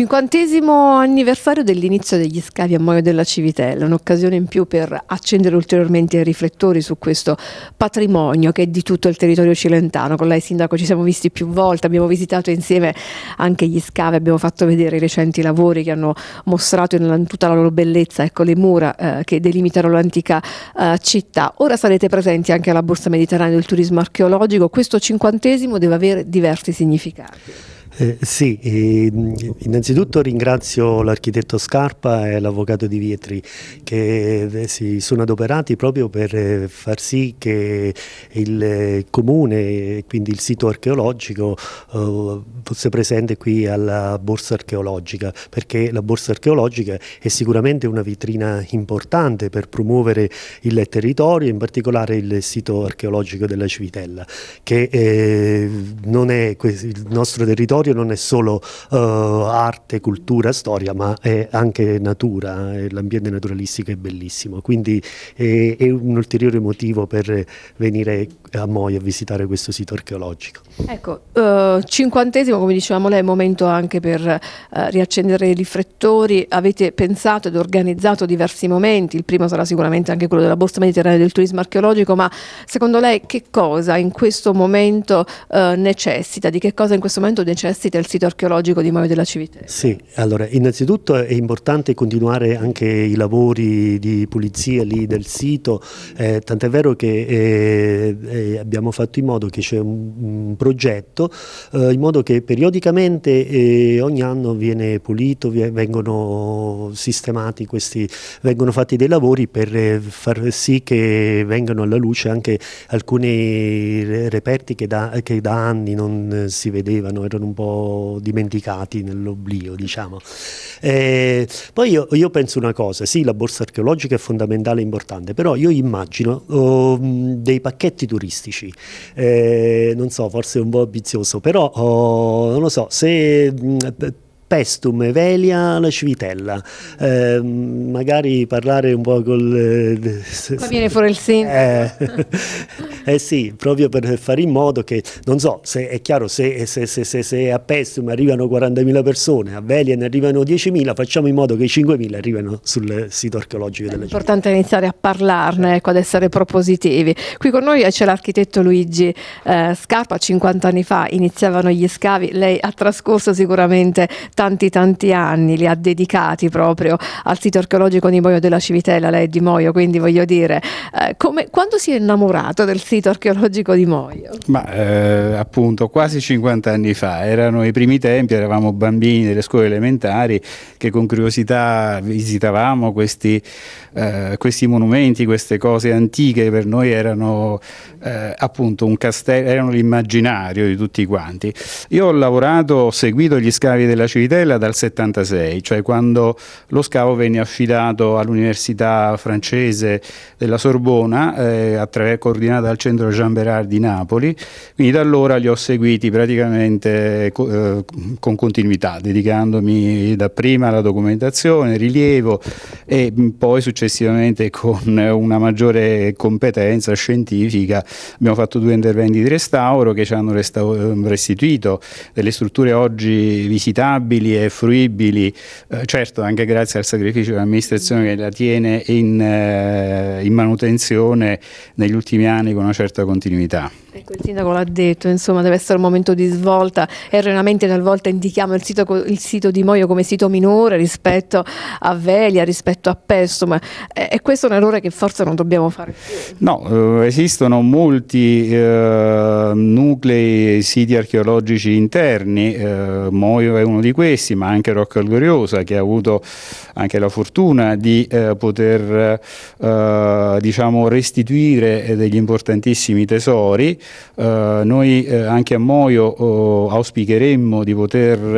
Cinquantesimo anniversario dell'inizio degli scavi a Moio della Civitella, un'occasione in più per accendere ulteriormente i riflettori su questo patrimonio che è di tutto il territorio cilentano. Con lei Sindaco ci siamo visti più volte, abbiamo visitato insieme anche gli scavi, abbiamo fatto vedere i recenti lavori che hanno mostrato in tutta la loro bellezza ecco, le mura eh, che delimitano l'antica eh, città. Ora sarete presenti anche alla Borsa Mediterranea del Turismo Archeologico, questo cinquantesimo deve avere diversi significati. Eh, sì, ehm, innanzitutto ringrazio l'architetto Scarpa e l'avvocato Di Vietri che eh, si sono adoperati proprio per eh, far sì che il comune, quindi il sito archeologico, fosse presente qui alla borsa archeologica, perché la borsa archeologica è sicuramente una vitrina importante per promuovere il territorio, in particolare il sito archeologico della Civitella, che non è il nostro territorio territorio non è solo uh, arte, cultura, storia, ma è anche natura, eh, l'ambiente naturalistico è bellissimo, quindi è, è, un ulteriore motivo per venire a Moia a visitare questo sito archeologico. Ecco, uh, cinquantesimo, come dicevamo lei, è momento anche per uh, riaccendere i riflettori, avete pensato ed organizzato diversi momenti, il primo sarà sicuramente anche quello della Borsa Mediterranea del Turismo Archeologico, ma secondo lei che cosa in questo momento necessita, di che cosa in questo momento necessita? accessi del sito archeologico di Maio della Civitella. Sì, allora innanzitutto è importante continuare anche i lavori di pulizia lì del sito, eh, tant'è vero che eh, eh, abbiamo fatto in modo che c'è un, un, progetto, eh, in modo che periodicamente eh, ogni anno viene pulito, vengono sistemati questi, vengono fatti dei lavori per eh, far sì che vengano alla luce anche alcuni reperti che da, che da anni non si vedevano, erano un po' po' dimenticati nell'oblio, diciamo. E eh, poi io, io, penso una cosa, sì la borsa archeologica è fondamentale e importante, però io immagino oh, dei pacchetti turistici, eh, non so, forse è un po' ambizioso, però oh, non lo so, se... Mh, pestum, velia, la civitella. Eh, magari parlare un po' col... Qua eh, viene fuori il senso. Eh, eh, sì, proprio per fare in modo che, non so, se è chiaro, se, se, se, se a pestum arrivano 40.000 persone, a velia ne arrivano 10.000, facciamo in modo che i 5.000 arrivino sul sito archeologico della città. È importante città. iniziare a parlarne, certo. ecco, ad essere propositivi. Qui con noi c'è l'architetto Luigi eh, Scarpa, 50 anni fa iniziavano gli scavi, lei ha trascorso sicuramente tanti tanti anni li ha dedicati proprio al sito archeologico di Moio della Civitella, lei è di Moio, quindi voglio dire, eh, come, quando si è innamorato del sito archeologico di Moio? Ma eh, appunto quasi 50 anni fa, erano i primi tempi, eravamo bambini delle scuole elementari che con curiosità visitavamo questi, eh, questi monumenti, queste cose antiche per noi erano eh, appunto un castello, erano l'immaginario di tutti quanti. Io ho lavorato, ho seguito gli scavi della Civitella, Ritella dal 76, cioè quando lo scavo venne affidato all'Università francese della Sorbona, eh, coordinata dal centro Jean Berard di Napoli, quindi da allora li ho seguiti praticamente eh, eh, con continuità, dedicandomi dapprima alla documentazione, rilievo e poi successivamente con una maggiore competenza scientifica abbiamo fatto due interventi di restauro che ci hanno eh, restituito delle strutture oggi visitabili fruibili e fruibili, eh, certo anche grazie al sacrificio dell'amministrazione che la tiene in, eh, in manutenzione negli ultimi anni con una certa continuità. Ecco, il sindaco l'ha detto, insomma, deve essere un momento di svolta. Erroneamente talvolta indichiamo il sito, il sito, di Moio come sito minore rispetto a Velia, rispetto a Pesto, ma eh, è, questo un errore che forse non dobbiamo fare più. No, eh, esistono molti eh, nuclei, siti archeologici interni, eh, Moio è uno di questi, ma anche Rocca Gloriosa che ha avuto anche la fortuna di eh, poter eh, diciamo restituire degli importantissimi tesori eh, noi eh, anche a Moio oh, auspicheremmo di poter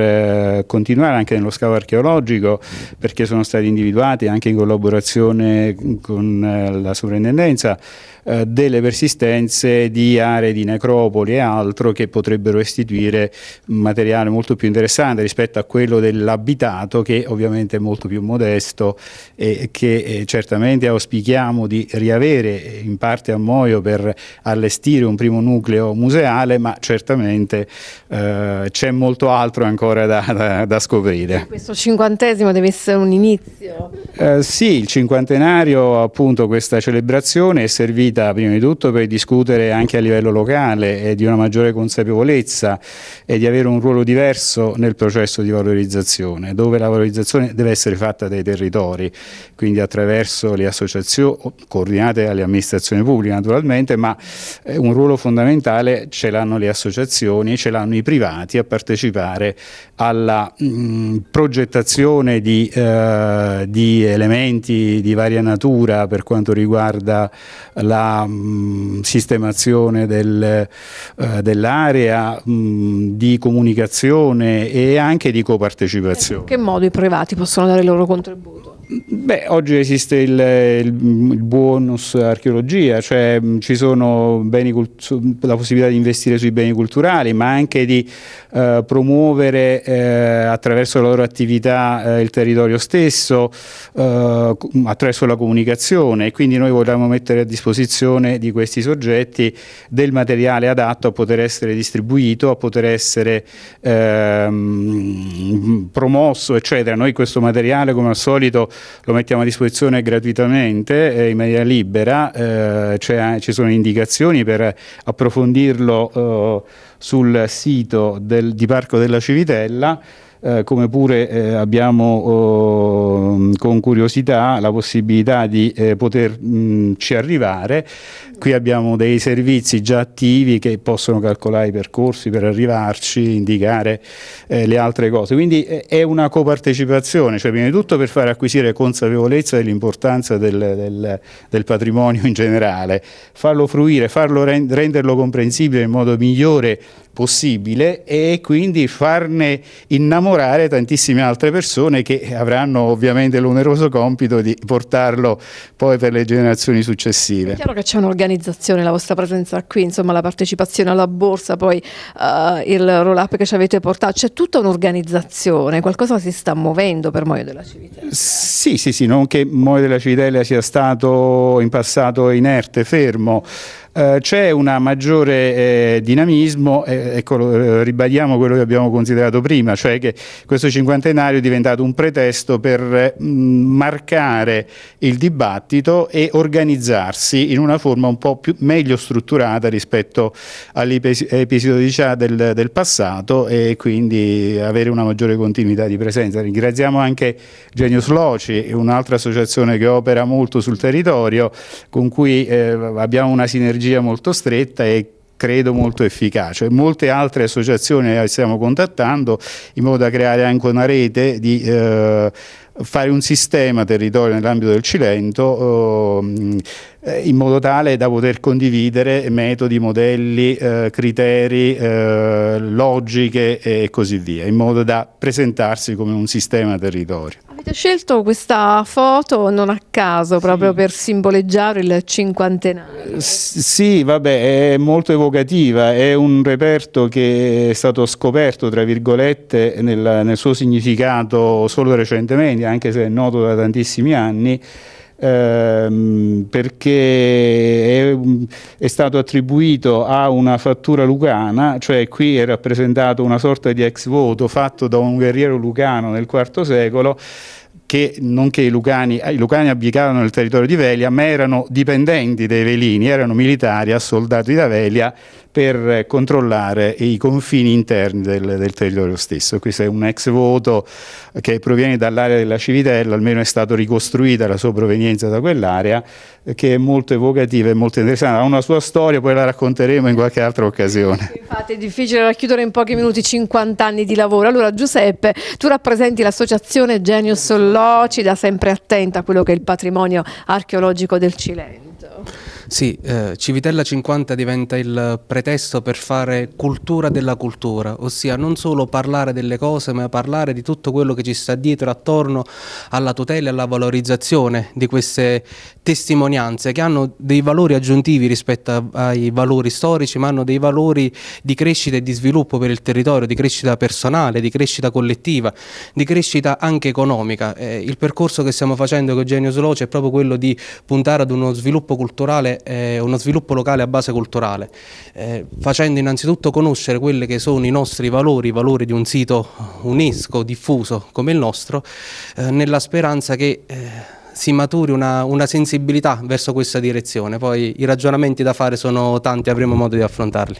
eh, continuare anche nello scavo archeologico perché sono stati individuati anche in collaborazione con eh, la sovrintendenza eh, delle persistenze di aree di necropoli e altro che potrebbero restituire materiale molto più interessante rispetto a quello dell'abitato che ovviamente è molto più modesto e che certamente auspichiamo di riavere in parte a Moio per allestire un primo primo nucleo museale, ma certamente eh, c'è molto altro ancora da, da, da, scoprire. Questo cinquantesimo deve essere un inizio? Eh, sì, il cinquantenario, appunto questa celebrazione è servita prima di tutto per discutere anche a livello locale e di una maggiore consapevolezza e di avere un ruolo diverso nel processo di valorizzazione, dove la valorizzazione deve essere fatta dai territori, quindi attraverso le associazioni coordinate alle amministrazioni pubbliche naturalmente, ma eh, un ruolo fondamentale ce l'hanno le associazioni, ce l'hanno i privati a partecipare alla mh, mm, progettazione di, eh, di, elementi di varia natura per quanto riguarda la mh, mm, sistemazione del, eh, dell'area, mm, di comunicazione e anche di copartecipazione. In che modo i privati possono dare il loro contributo? Beh, oggi esiste il, il, bonus archeologia, cioè mm, ci sono la possibilità di investire sui beni culturali, ma anche di eh, promuovere eh, attraverso la loro attività eh, il territorio stesso, eh, mm, attraverso la comunicazione. E quindi noi vogliamo mettere a disposizione di questi soggetti del materiale adatto a poter essere distribuito, a poter essere ehm, promosso, eccetera. Noi questo materiale, come al solito, lo mettiamo a disposizione gratuitamente eh, in maniera libera, eh, ci sono indicazioni per approfondirlo eh, sul sito del, di Parco della Civitella. Eh, come pure eh, abbiamo eh, con curiosità la possibilità di eh, poterci mm, arrivare. Qui abbiamo dei servizi già attivi che possono calcolare i percorsi per arrivarci, indicare eh, le altre cose. Quindi è una copartecipazione, cioè prima di tutto per far acquisire consapevolezza dell'importanza del, del, del, patrimonio in generale, farlo fruire, farlo renderlo comprensibile in modo migliore possibile e quindi farne innamorare tantissime altre persone che avranno ovviamente l'oneroso compito di portarlo poi per le generazioni successive. È chiaro che c'è un'organizzazione, la vostra presenza qui, insomma la partecipazione alla borsa, poi uh, il roll up che ci avete portato, c'è tutta un'organizzazione, qualcosa si sta muovendo per Moio della Civitella. Sì, sì, sì, non che Moio della Civitella sia stato in passato inerte, fermo. Eh, c'è un maggiore eh, dinamismo, eh, ecco, eh, ribadiamo quello che abbiamo considerato prima, cioè che questo cinquantenario è diventato un pretesto per eh, mh, marcare il dibattito e organizzarsi in una forma un po' più, meglio strutturata rispetto all'episodicità del, del passato e quindi avere una maggiore continuità di presenza. Ringraziamo anche Genius Loci, un'altra associazione che opera molto sul territorio, con cui abbiamo una sinergia strategia molto stretta e credo molto efficace. Molte altre associazioni eh, stiamo contattando in modo da creare anche una rete di eh, fare un sistema territorio nell'ambito del Cilento eh, in modo tale da poter condividere metodi, modelli, eh, criteri, eh, logiche e così via, in modo da presentarsi come un sistema territorio. Avete scelto questa foto non a caso, proprio sì. per simboleggiare il cinquantenario. Eh, s sì, vabbè, è molto evocativa, è un reperto che è stato scoperto, tra virgolette, nel, nel suo significato solo recentemente, anche se è noto da tantissimi anni ehm, perché è, è, stato attribuito a una fattura lucana, cioè qui è rappresentato una sorta di ex voto fatto da un guerriero lucano nel IV secolo, che nonché i Lucani, eh, i Lucani abdicarono il territorio di Velia, ma erano dipendenti dei Velini, erano militari assoldati da Velia per controllare i confini interni del, del territorio stesso. Questo è un ex voto che proviene dall'area della Civitella, almeno è stata ricostruita la sua provenienza da quell'area, che è molto evocativa e molto interessante. Ha una sua storia, poi la racconteremo in qualche altra occasione. Infatti è difficile racchiudere in pochi minuti 50 anni di lavoro. Allora Giuseppe, tu rappresenti l'associazione Genius Law soci da sempre attenta a quello che è il patrimonio archeologico del Cilento. Sì, eh, Civitella 50 diventa il pretesto per fare cultura della cultura, ossia non solo parlare delle cose, ma parlare di tutto quello che ci sta dietro attorno alla tutela e alla valorizzazione di queste testimonianze che hanno dei valori aggiuntivi rispetto ai valori storici, ma hanno dei valori di crescita e di sviluppo per il territorio, di crescita personale, di crescita collettiva, di crescita anche economica. Eh, il percorso che stiamo facendo con Eugenio Sloce è proprio quello di puntare ad uno sviluppo culturale eh, uno sviluppo locale a base culturale, eh, facendo innanzitutto conoscere quelli che sono i nostri valori, i valori di un sito UNESCO diffuso come il nostro, eh, nella speranza che eh, si maturi una, una, sensibilità verso questa direzione, poi i ragionamenti da fare sono tanti, avremo modo di affrontarli.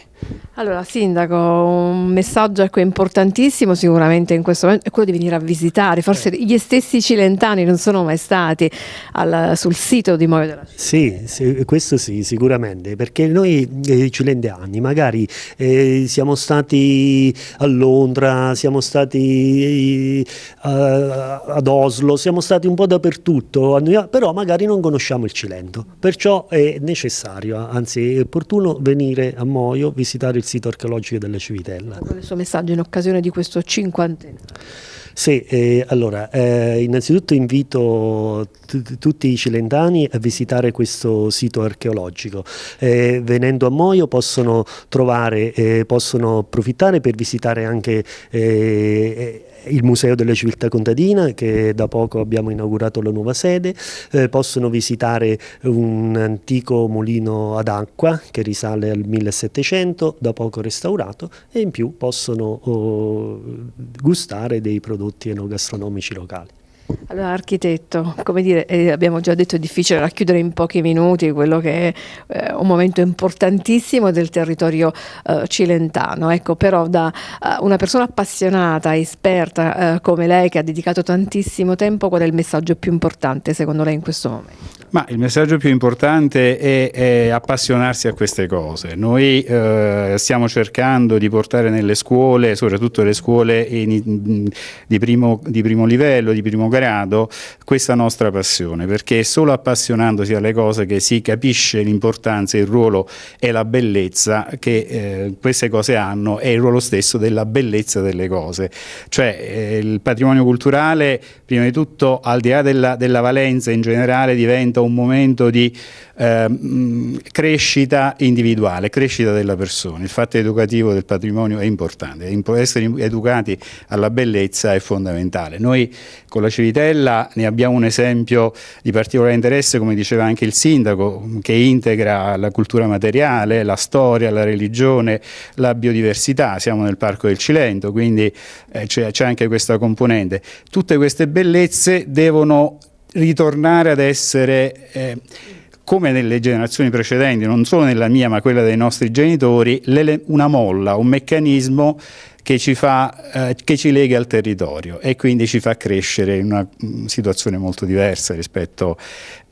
Allora Sindaco, un messaggio ecco, importantissimo sicuramente in questo momento è quello di venire a visitare, forse eh. gli stessi cilentani non sono mai stati al, sul sito di Moio della Città. Sì, sì, questo sì, sicuramente, perché noi eh, cilentani magari eh, siamo stati a Londra, siamo stati eh, ad Oslo, siamo stati un po' dappertutto, però magari non conosciamo il Cilento, perciò è necessario, anzi è opportuno venire a Moio, visitare il sito archeologico della Civitella. Qual è il suo messaggio in occasione di questo cinquantennale? Sì, eh, allora, eh, innanzitutto invito tutti i cilentani a visitare questo sito archeologico. Eh, venendo a Moio possono trovare, eh, possono approfittare per visitare anche eh, il Museo della Civiltà Contadina che da poco abbiamo inaugurato la nuova sede, eh, possono visitare un antico mulino ad acqua che risale al 1700, da poco restaurato e in più possono oh, gustare dei prodotti enogastronomici locali. Allora, architetto, come dire, eh, abbiamo già detto è difficile racchiudere in pochi minuti quello che è eh, un momento importantissimo del territorio eh, cilentano, ecco, però da eh, una persona appassionata, esperta eh, come lei che ha dedicato tantissimo tempo, qual è il messaggio più importante secondo lei in questo momento? Ma il messaggio più importante è, è appassionarsi a queste cose. Noi eh, stiamo cercando di portare nelle scuole, soprattutto le scuole in, di, primo, di primo livello, di primo grado, grado questa nostra passione, perché è solo appassionandosi alle cose che si capisce l'importanza, il ruolo e la bellezza che eh, queste cose hanno e il ruolo stesso della bellezza delle cose. Cioè eh, il patrimonio culturale, prima di tutto, al di là della, della valenza in generale, diventa un momento di eh, crescita individuale, crescita della persona. Il fatto educativo del patrimonio è importante, essere educati alla bellezza è fondamentale. Noi con la civiltà Civitella ne abbiamo un esempio di particolare interesse, come diceva anche il sindaco, che integra la cultura materiale, la storia, la religione, la biodiversità. Siamo nel Parco del Cilento, quindi eh, c'è anche questa componente. Tutte queste bellezze devono ritornare ad essere... Eh, come nelle generazioni precedenti, non solo nella mia ma quella dei nostri genitori, una molla, un meccanismo che ci, fa, eh, che ci lega al territorio e quindi ci fa crescere in una mh, mm, situazione molto diversa rispetto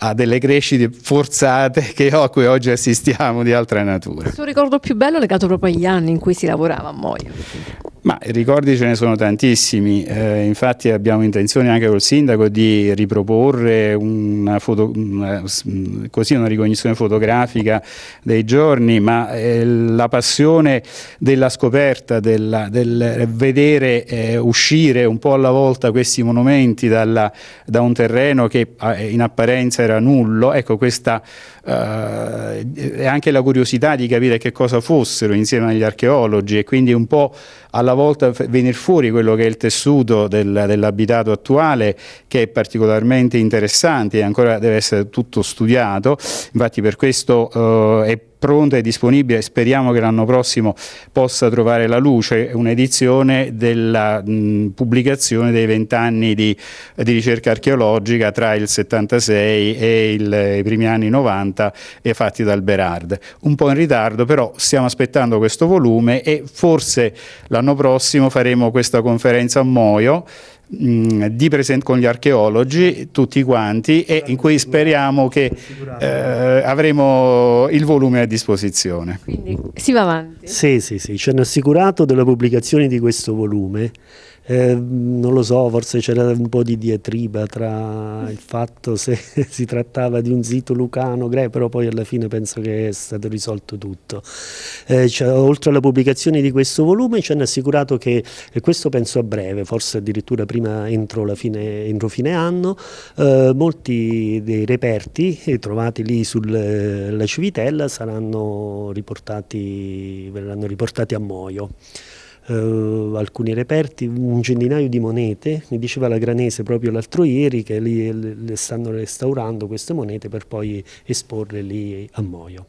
a delle crescite forzate che, a cui oggi assistiamo di altra natura. Il suo ricordo più bello è legato proprio agli anni in cui si lavorava a Moio? Ma i ricordi ce ne sono tantissimi, eh, infatti abbiamo intenzione anche col sindaco di riproporre una, foto, una, mm, così una ricognizione fotografica dei giorni, ma eh, la passione della scoperta, della, della del eh, vedere eh, uscire un po' alla volta questi monumenti dalla, da un terreno che ah, eh, in apparenza era nullo, ecco questa eh, è anche la curiosità di capire che cosa fossero insieme agli archeologi e quindi un po' alla volta venire fuori quello che è il tessuto del, dell'abitato attuale che è particolarmente interessante e ancora deve essere tutto studiato, infatti per questo eh, è pronta e disponibile, speriamo che l'anno prossimo possa trovare la luce un'edizione della mh, pubblicazione dei vent'anni di, di, ricerca archeologica tra il 76 e il, i primi anni 90 fatti dal Berard. Un po' in ritardo però stiamo aspettando questo volume e forse l'anno prossimo faremo questa conferenza a Moio Mm, di present- con gli archeologi, tutti quanti, e in cui speriamo che eh, avremo il volume a disposizione. Quindi si va avanti. Sì, sì, sì, ci hanno assicurato della pubblicazione di questo volume. Eh, non lo so, forse c'era un po' di diatriba tra il fatto se si trattava di un sito lucano, greco, però poi alla fine penso che è stato risolto tutto. Eh, cioè, oltre alla pubblicazione di questo volume ci hanno assicurato che, e questo penso a breve, forse addirittura prima prima entro, fine, entro fine, anno, eh, molti dei reperti eh, trovati lì sulla eh, Civitella saranno riportati, verranno riportati a Moio. Uh, alcuni reperti, un centinaio di monete, mi diceva la Granese proprio l'altro ieri che li, le stanno restaurando queste monete per poi esporle lì a Moio.